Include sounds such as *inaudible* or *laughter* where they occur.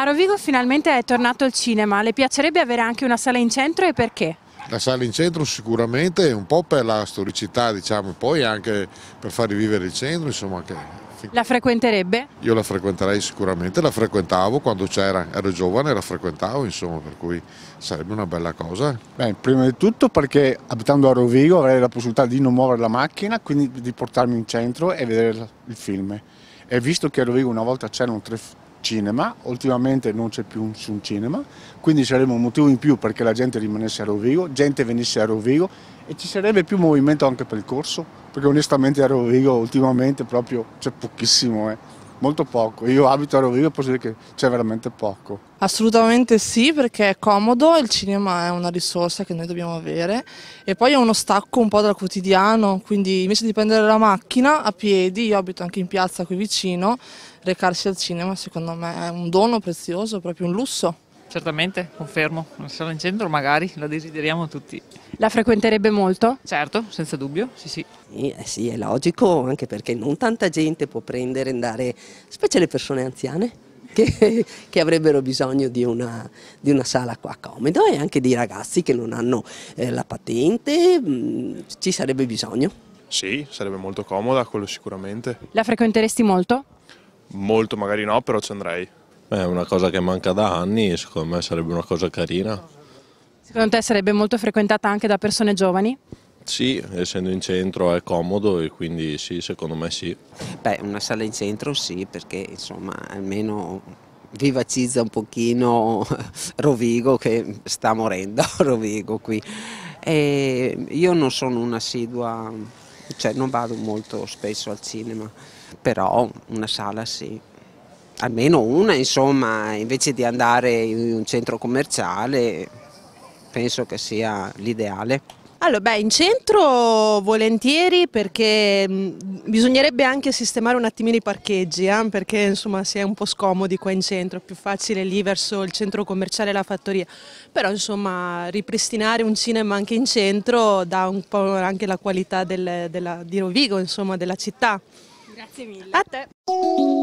A Rovigo finalmente è tornato il cinema, le piacerebbe avere anche una sala in centro e perché? La sala in centro sicuramente un po' per la storicità diciamo, poi anche per far rivivere il centro insomma che la frequenterebbe? Io la frequenterei sicuramente, la frequentavo quando c'era, ero giovane, la frequentavo, insomma, per cui sarebbe una bella cosa. Beh, prima di tutto perché abitando a Rovigo avrei la possibilità di non muovere la macchina, quindi di portarmi in centro e vedere il film. E visto che a Rovigo una volta c'erano tre, cinema, ultimamente non c'è più nessun cinema, quindi sarebbe un motivo in più perché la gente rimanesse a Rovigo, gente venisse a Rovigo e ci sarebbe più movimento anche per il corso, perché onestamente a Rovigo ultimamente proprio c'è pochissimo. Eh molto poco. Io abito a Rovigo e posso dire che c'è veramente poco. Assolutamente sì, perché è comodo, il cinema è una risorsa che noi dobbiamo avere e poi è uno stacco un po' dal quotidiano, quindi invece di prendere la macchina a piedi, io abito anche in piazza qui vicino, recarsi al cinema secondo me è un dono prezioso, proprio un lusso. Certamente, confermo. Non sala in centro magari, la desideriamo tutti. La frequenterebbe molto? Certo, senza dubbio, sì sì. Eh, sì, è logico, anche perché non tanta gente può prendere e andare, specie le persone anziane. *laughs* Che, che, avrebbero bisogno di una, di una, sala qua comoda e anche dei ragazzi che non hanno eh, la patente, mh, mm, ci sarebbe bisogno. Sì, sarebbe molto comoda, quello sicuramente. La frequenteresti molto? Molto magari no, però ci andrei. Beh, è una cosa che manca da anni e secondo me sarebbe una cosa carina. Secondo te sarebbe molto frequentata anche da persone giovani? Sì, essendo in centro è comodo e quindi sì, secondo me sì. Beh, una sala in centro sì, perché insomma almeno vivacizza un pochino *laughs* Rovigo che sta morendo, *laughs* Rovigo qui. E io non sono un'assidua, cioè non vado molto spesso al cinema, però una sala sì almeno una insomma, invece di andare in un centro commerciale penso che sia l'ideale. Allora, beh, in centro volentieri perché mm, bisognerebbe anche sistemare un attimino i parcheggi, eh, perché insomma si è un po' scomodi qua in centro, è più facile lì verso il centro commerciale e la fattoria, però insomma ripristinare un cinema anche in centro dà un po' anche la qualità del, della, di Rovigo, insomma della città. Grazie mille. A te.